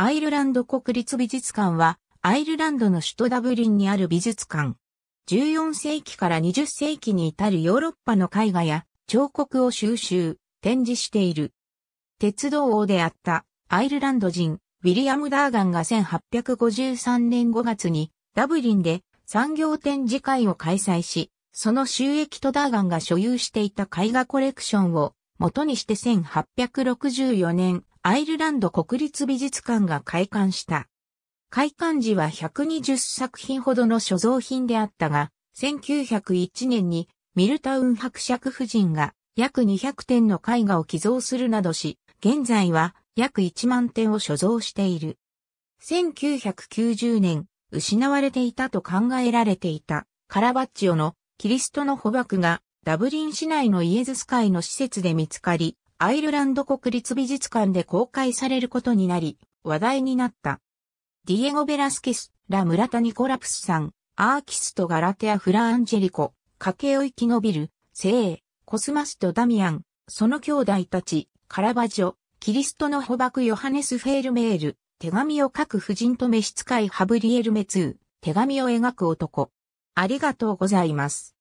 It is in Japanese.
アイルランド国立美術館は、アイルランドの首都ダブリンにある美術館。14世紀から20世紀に至るヨーロッパの絵画や彫刻を収集、展示している。鉄道王であったアイルランド人、ウィリアム・ダーガンが1853年5月にダブリンで産業展示会を開催し、その収益とダーガンが所有していた絵画コレクションを元にして1864年アイルランド国立美術館が開館した。開館時は120作品ほどの所蔵品であったが、1901年にミルタウン伯爵夫人が約200点の絵画を寄贈するなどし、現在は約1万点を所蔵している。1990年、失われていたと考えられていたカラバッチオのキリストの捕獲がダブリン市内のイエズス会の施設で見つかり、アイルランド国立美術館で公開されることになり、話題になった。ディエゴ・ベラスケス、ラ・ムラタ・ニコラプスさん、アーキスト・ガラテア・フラ・アンジェリコ、駆けを生き延びる、聖、コスマスとダミアン、その兄弟たち、カラバジョ、キリストの捕獲ヨハネス・フェールメール、手紙を書く婦人と召使いハブリエル・メツー、手紙を描く男。ありがとうございます。